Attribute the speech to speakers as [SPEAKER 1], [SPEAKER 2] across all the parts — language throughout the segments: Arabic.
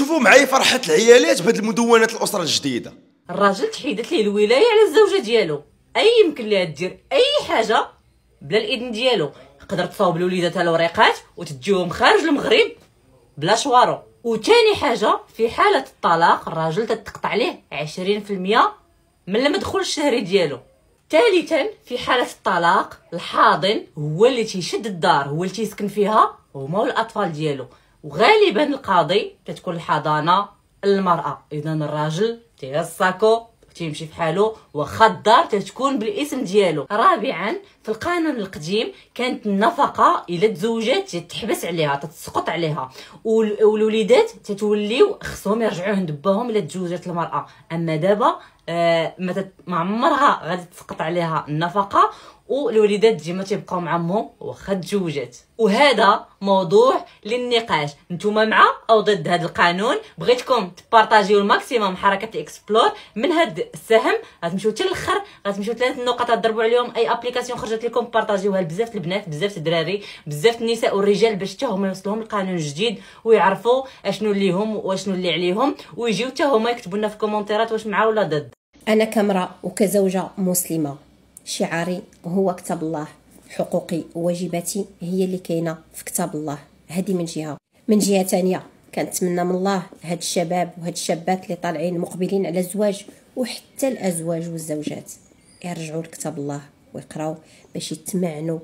[SPEAKER 1] شوفوا معايا فرحه العيالات بهاد المدونات الاسره الجديده الراجل تحيدت ليه الولايه على الزوجه ديالو اي يمكن ليها دير اي حاجه بلا الاذن ديالو تقدر تصاوب لوليداتها الوريقات وتديهم خارج المغرب بلا شوارو وتاني حاجه في حاله الطلاق الراجل تتقطع ليه عشرين في المية من المدخول الشهري ديالو ثالثا في حاله الطلاق الحاضن هو اللي تيشد الدار هو اللي تيسكن فيها هما والاطفال ديالو وغالبا القاضي كتكون الحضانه المراه اذا الراجل تيهز تيمشي في حاله وخا الدار تتكون بالاسم ديالو رابعا في القانون القديم كانت النفقه الا تزوجات تتحبس عليها تتسقط عليها والوليدات تتوليو خصهم يرجعوا عند باهم الا تزوجات المراه اما دابا آه، ما, ما عمرها غادي تسقط عليها النفقه والوليدات ديما تيبقاو مع امهم واخا تزوجات وهذا موضوع للنقاش نتوما مع او ضد هذا القانون بغيتكم تبارطاجيو الماكسيموم حركه الاكسبلور من هاد السهم غتمشيو حتى للخر غتمشيو ثلاث نقط تضربوا عليهم اي ابليكاسيون خرجت لكم بارطاجيوها بزاف البنات بزاف الدراري بزاف النساء والرجال باش حتى هما يوصلوهم القانون الجديد ويعرفوا اشنو اللي هم واشنو اللي عليهم ويجيو حتى هما يكتبوا لنا في الكومونتيرات واش مع ولا ضد
[SPEAKER 2] انا كامراه وكزوجه مسلمه شعاري هو كتاب الله حقوقي وواجباتي هي اللي كاينه في كتاب الله هذه من جهه من جهه ثانيه كنتمنى من الله هاد الشباب وهاد الشابات اللي طالعين مقبلين على الزواج وحتى الازواج والزوجات يرجعوا لكتاب الله ويقراو باش يتمعنوا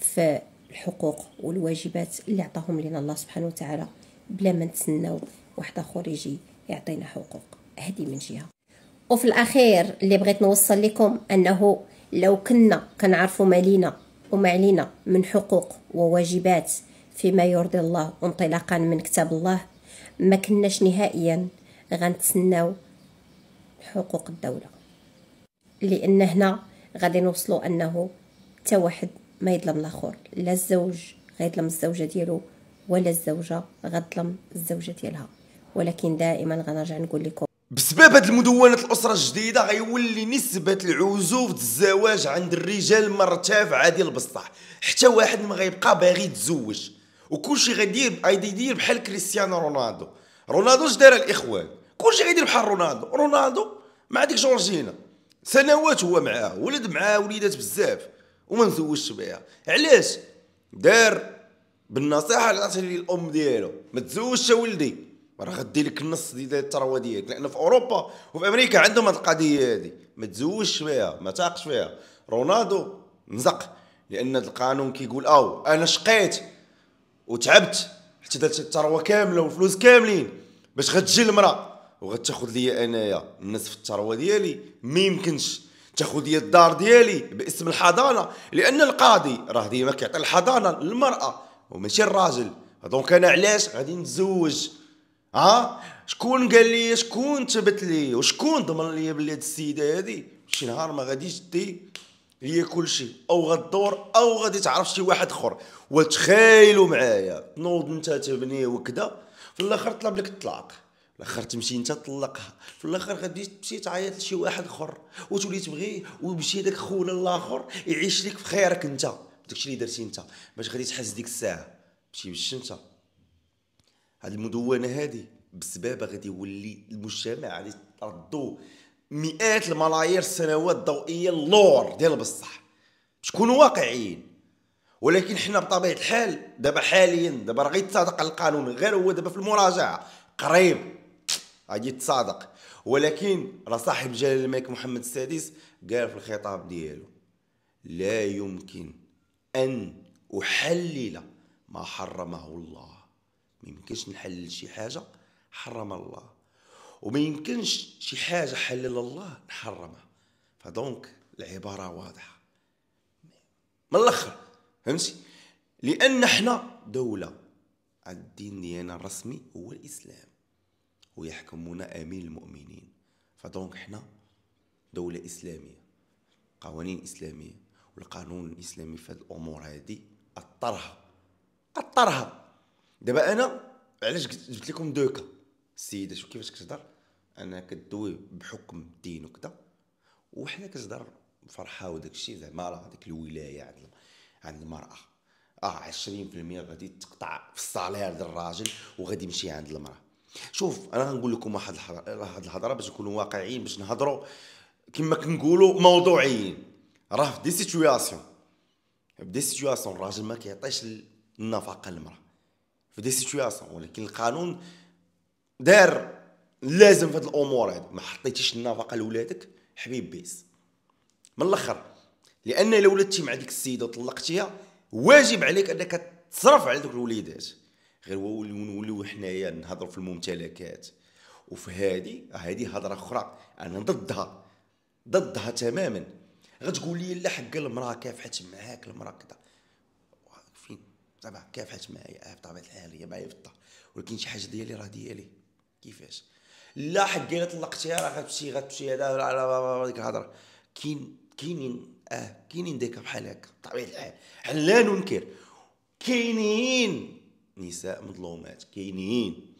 [SPEAKER 2] في الحقوق والواجبات اللي عطاهم لنا الله سبحانه وتعالى بلا ما نتسناو واحد اخر يجي يعطينا حقوق هذه من جهه وفي الاخير اللي بغيت نوصل لكم انه لو كنا كنعرفوا لينا وما علينا من حقوق وواجبات فيما يرضي الله انطلاقا من كتاب الله ما كناش نهائيا غنتسناو حقوق الدوله لان هنا غادي نوصلوا انه حتى واحد ما يظلم الاخر لا الزوج غيظلم الزوجه ديالو ولا الزوجه غتظلم الزوجه ديالها ولكن دائما غنرجع نقول لكم بسبب
[SPEAKER 3] هاد المدونات الاسره الجديده غيولي نسبه العزوف الزواج عند الرجال مرتفعه ديال البسطح حتى واحد ما غيبقى باغي يتزوج وكلشي غيدير غيدير بحال كريستيانو رونالدو رونالدو اش دار الاخوان كلشي غيدير بحال رونالدو رونالدو مع ديك جورجينا سنوات هو معاها ولد معاها وليدات بزاف وما مزوجش بها علاش دار بالنصيحه اللي عطاتها لي الام ديالو ما تزوجش ولدي راه غدي لك النص ديال الثروه ديالك لان في اوروبا وفي امريكا عندهم هاد القضيه هادي ما تزوجش بها ما تاقش فيها رونالدو مزق لان القانون كيقول او انا شقيت وتعبت حتى درت الثروه كامله والفلوس كاملين باش غتجي المراه وغتاخذ ليا انايا نصف الثروه ديالي ما يمكنش تاخذ ليا الدار ديالي باسم الحضانه لان القاضي راه ديما كيعطي الحضانه للمراه وماشي الراجل دونك انا علاش غادي نتزوج ها شكون قال لي شكون ثبت لي وشكون ضمن لي بلي هاد السيده هادي شي نهار ما غاديش دي هي كلشي او غدور او غادي تعرف شي واحد اخر وتخايلوا معايا تنوض انت تبني وكذا في الاخر طلب لك الطلاق الاخر تمشي انت تطلقها في الاخر غادي تمشي تعيط لشي واحد اخر وتولي تبغيه ويمشي داك خونا الاخر يعيش لك في خيرك انت داكشي اللي درتي انت باش غادي تحس ديك الساعه ماشي بالشمسه هاد المدونه هادي بسببها غادي يولي المجتمع غادي تردو مئات الملايير السنوات الضوئيه اللور ديال بصح باش واقعيين ولكن حنا بطبيعه الحال دابا حاليا دابا راه غيتصادق القانون غير هو دابا في المراجعه قريب غادي يتصادق ولكن راه صاحب جلاله الملك محمد السادس قال في الخطاب ديالو لا يمكن ان احلل ما حرمه الله ما يمكنش نحلل شي حاجه حرم الله وما يمكنش شي حاجه حلل الله نحرمها فدونك العباره واضحه من الاخر فهمتي لان حنا دوله الدين ديالنا الرسمي هو الاسلام ويحكمون امين المؤمنين فدونك حنا دولة اسلامية قوانين اسلامية والقانون الاسلامي في هذه الامور هذه اضطرها اضطرها دابا انا علاش جبت لكم دوكا السيده شوف كيفاش كتهضر انا كدوي بحكم الدين وكذا وحنا كتهضر فرحه وداك الشيء زعما راه ديك الولايه عند عند المراه اه 20% غادي تقطع في الصالير ديال الراجل وغادي يمشي عند المراه شوف انا غنقول لكم واحد واحد الهضره باش نكونوا واقعيين باش نهضروا كما كنقولوا موضوعيين راه في دي سيتوياسيون في دي سيتوياسيون الراجل ما كيعطيش النفقه للمراه في دي سيتوياسيون ولكن القانون دار لازم في هاد الامور هاد ما حطيتيش النفقه لولادك حبيب بيس من الاخر لان الا ولدتي مع ديك السيده وطلقتيها واجب عليك انك تصرف على دوك الوليدات غير هو نوليو حنايا نهضروا في الممتلكات وفي هذه هذه هضره اخرى انا ضدها ضدها تماما غتقول لي لا حق المراه كافحت معاك المراه كذا فين زعما كافحت معايا آه، بطبيعه الحال هي معايا في الدار ولكن شي حاجه ديالي راه ديالي كيفاش لا حق الا طلقتيها راه غتمشي غتمشي هذا على ديك الهضره كاين كاينين اه كاينين ديك بحال هكا بطبيعه الحال حنا لا ننكر كاينين نساء مظلومات كاينين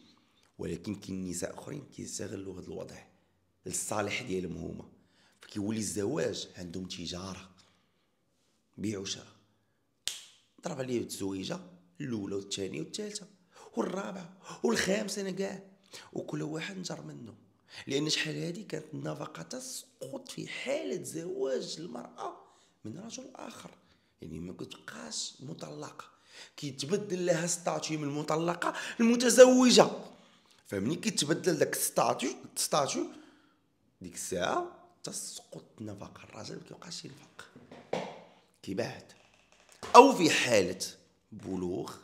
[SPEAKER 3] ولكن كاين نساء اخرين كيستغلوا هذا الوضع للصالح ديالهم هما فكيولي الزواج عندهم تجاره بيع وشراء ضرب عليه الزويجه الاولى والثانيه والثالثه والرابعه والخامسه انا كاع وكل واحد نجر منه لان شحال هذه كانت النفقه تسقط في حاله زواج المراه من رجل اخر يعني ما كتبقاش مطلقه كيتبدل لها ستاتيو من المطلقه المتزوجه فملي كيتبدل داك ستاتيو ستاتيو ديك الساعه تسقط نفق الراجل ما كيبقاش ينفق كيبعد او في حاله بلوغ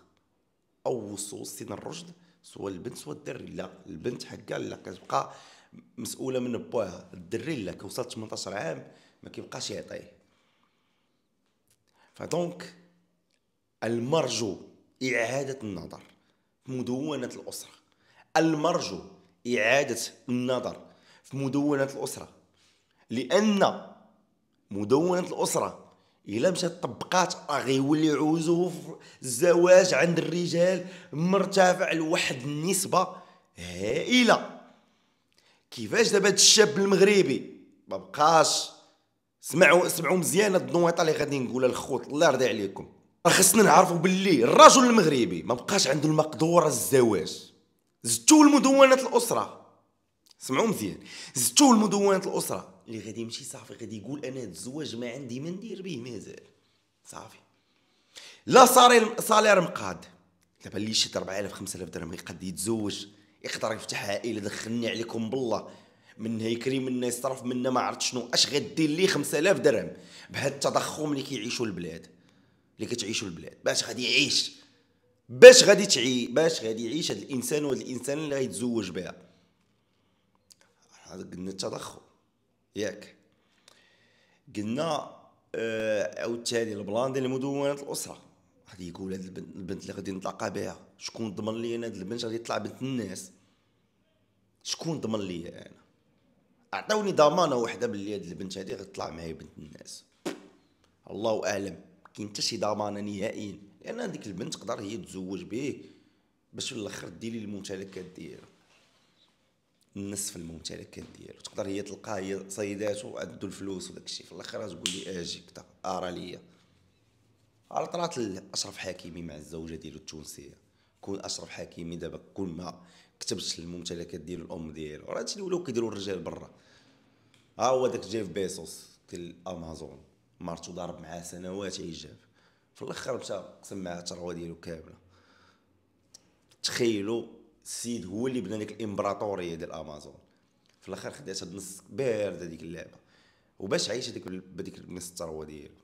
[SPEAKER 3] او وصول سن الرشد سواء البنت سواء الدري لا البنت حكا لا كتبقى مسؤوله من بواها الدري لا كوصل 18 عام ما كيبقاش يعطيه فدونك المرجو إعادة النظر في مدونة الأسرة المرجو إعادة النظر في مدونة الأسرة لأن مدونة الأسرة إلا مشات طبقات راه غيولي عزوف الزواج عند الرجال مرتفع لواحد النسبة هائلة كيفاش دابا هاد الشاب المغربي مبقاش سمعوا سمعوا مزيان هاد النويطه اللي غادي نقولها الخوت الله يرضي عليكم راه خصنا نعرفوا باللي الرجل المغربي ما بقاش عنده المقدورة الزواج زدتو المدونات الاسره سمعوا مزيان زدتو المدونات الاسره اللي غادي يمشي صافي غادي يقول انا الزواج ما عندي ما ندير به مازال صافي لا صار صالير مقاد دابا اللي شي 4000 5000 درهم يقدر يتزوج يقدر يفتح عائله دخلني عليكم بالله من يكري منها منا يصرف منا ما عرفت شنو اش غدير لي 5000 درهم بهذا التضخم اللي كيعيشوا البلاد اللي كتعيشو البلاد باش غادي يعيش باش غادي تعي باش غادي يعيش هذا الانسان وهذا الانسان اللي غيتزوج بها قلنا التضخم ياك قلنا آه عاوتاني البلان ديال مدونه الاسره غادي يقول هاد البنت, البنت اللي غادي نتلاقى بها شكون ضمن لي انا هاد البنت غادي تطلع بنت الناس شكون ضمن لي انا عطاوني ضمانه وحده باللي هاد البنت هادي غتطلع معايا بنت الناس الله اعلم كاين حتى شي ضمانه نهائيا لان هذيك البنت تقدر هي تزوج به باش في الاخر ديري الممتلكات ديالو نصف الممتلكات ديالو تقدر هي تلقاه هي صيداتو عندو الفلوس وداك الشيء في الاخر تقول لي اجي كتا ارى ليا على طرات اشرف حكيمي مع الزوجه ديالو التونسيه كون اشرف حكيمي دابا كل ما كتبش الممتلكات ديالو الام ديالو راه هادشي اللي ولاو كيديروا الرجال برا ها هو داك جيف بيسوس ديال الامازون مرتو ضارب معاه سنوات عجاب في الاخر مشى قسم معاه الثروه ديالو كامله تخيلوا السيد هو اللي بنى ديك الامبراطوريه ديال الامازون في الاخر خدات هاد النص بارده ديك اللعبه وباش عايش هذيك بديك النص الثروه ديالو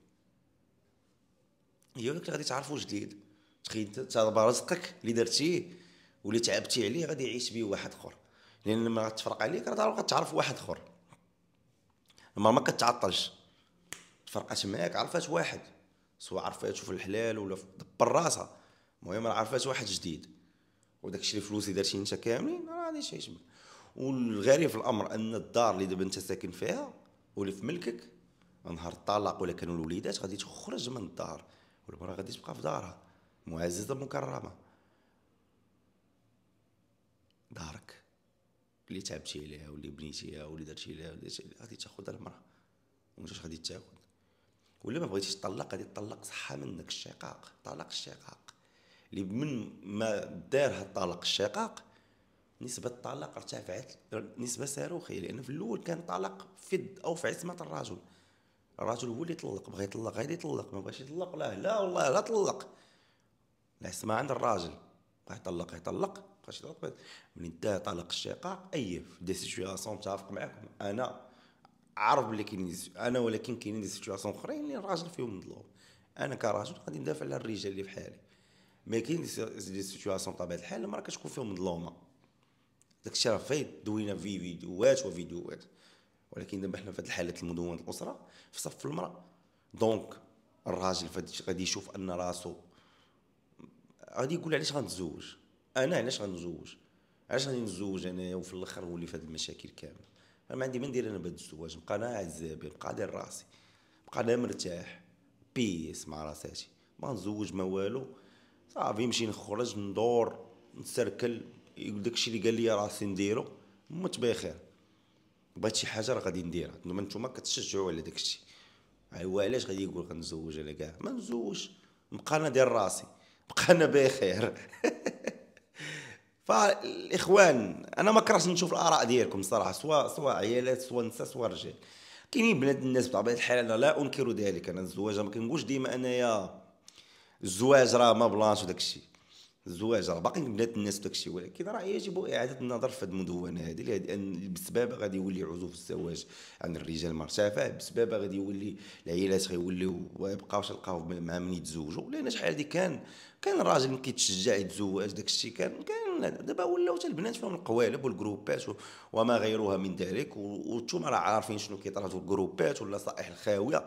[SPEAKER 3] هي ولكن غادي تعرفو جديد تخيل انت رزقك اللي درتيه واللي تعبتي عليه غادي يعيش به واحد اخر لان ما تفرق عليك راه غتعرف واحد اخر ما ما كتعطلش فرقات معاك عرفات واحد سواء عرفات في الحلال ولا دبر راسها المهم راه عرفات واحد جديد وداك الشيء الفلوس اللي درتي انت كاملين راه غادي يشبع والغريب في الامر ان الدار اللي دابا انت ساكن فيها واللي في ملكك نهار الطلاق ولا كانوا الوليدات غادي تخرج من الدار والمراه غادي تبقى في دارها معززه مكرمه دارك اللي تعبتي عليها واللي بنيتيها واللي درتي ليها غادي تاخذها المراه وانت غادي تاخذ ولا ما بغيتيش تطلق غادي تطلق صحة منك الشقاق طلاق الشقاق اللي من ما دارها الطلاق الشقاق نسبة الطلاق ارتفعت نسبة صاروخية لأن في الأول كان طلاق في أو في عصمة الرجل الرجل هو اللي طلق بغى يطلق غادي يطلق ما بغاش يطلق لا لا والله لا طلق العصمة عند الراجل بغى يطلق يطلق بغاش يطلق ملي انتهى طلاق الشقاق في دي سيتياسيون متفق معاكم أنا عارف بلي كاينين انا ولكن كاينين دي سيتوياسيون اخرين اللي الراجل فيهم مظلوم انا كراجل غادي ندافع على الرجال اللي بحالي ما كاين دي سيتوياسيون بطبيعه الحال المراه كتكون فيهم مظلومه داكشي راه فايت دوينا في فيديوهات وفيديوهات ولكن دابا حنا في هذه الحالات المدونه الاسره في صف المراه دونك الراجل غادي يشوف ان راسو غادي يقول علاش غنتزوج انا علاش غنتزوج علاش غادي نتزوج انايا وفي الاخر نولي في هذه المشاكل كامل انا ما عندي ما ندير انا بهذا الزواج نبقى انا عزابي نبقى داير راسي نبقى انا مرتاح بيس مع راساتي ما نزوج ما والو صافي نمشي نخرج ندور نسركل يقول داكشي اللي قال لي راسي نديرو مت بخير بغيت شي حاجه راه غادي نديرها انتما نتوما كتشجعوا على داكشي هو علاش غادي يقول غنزوج انا كاع ما نزوجش نبقى انا داير راسي بقى انا بخير فالاخوان انا ما كرهتش نشوف الاراء ديالكم صراحه سواء سواء عيالات سواء نساء سواء رجال كاينين بنات الناس بطبيعه الحال انا لا انكر ذلك انا الزواج ما كنقولش ديما انايا الزواج راه ما بلانش وداك الشيء الزواج راه باقي بنات الناس وداك الشيء ولكن راه يجب اعاده النظر في هذه المدونه هذه لان بسبب غادي يولي عزوف الزواج عند الرجال مرتفع بسبب غادي يولي العيالات غيوليو ما يبقاوش يلقاو مع من يتزوجوا لان شحال هذه كان كان الراجل ما كيتشجع يتزوج داك الشيء كان كان دابا ولاو حتى البنات فيهم القوالب والجروبات وما غيرها من ذلك وانتم راه عارفين شنو كيطرا في الجروبات ولا صائح الخاويه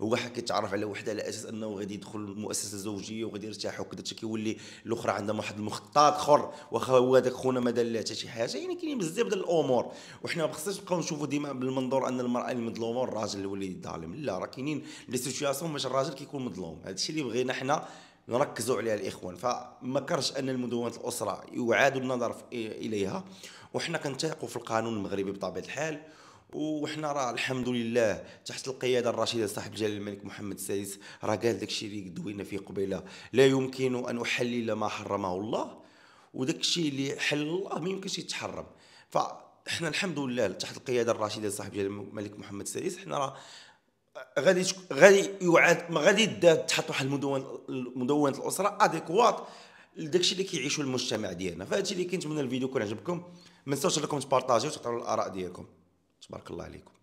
[SPEAKER 3] هو حكي كيتعرف على وحده على اساس انه غادي يدخل المؤسسه الزوجيه وغادي يرتاح وكذا حتى كيولي الاخرى عندها واحد المخطط اخر واخا هو هذاك خونا ما دار حتى شي حاجه يعني كاينين بزاف ديال الامور وحنا ما خصناش نبقاو نشوفوا ديما بالمنظور ان المراه المظلومه والراجل اللي ولي الظالم لا راه كاينين لي سيتوياسيون باش الراجل كيكون مظلوم هذا الشيء اللي بغينا حنا نركزوا عليها الاخوان فما كرش ان المدونة الاسره يعادوا النظر اليها وحنا كنتيقوا في القانون المغربي بطبيعه الحال وحنا راه الحمد لله تحت القياده الرشيده صاحب جلال الملك محمد السادس راه قال داكشي اللي دوينا فيه قبيله لا يمكن ان احلل ما حرمه الله وداكشي اللي حل الله ما يمكنش يتحرم فاحنا الحمد لله تحت القياده الرشيده صاحب جلال الملك محمد السادس حنا راه غادي غادي يعاد ما غادي تحط واحد المدون مدونه الاسره اديكوات لداكشي اللي كيعيشوا المجتمع ديالنا فهادشي اللي كنتمنى الفيديو يكون عجبكم ما تنساوش لكم تبارطاجيو وتعطيو الاراء ديالكم تبارك الله عليكم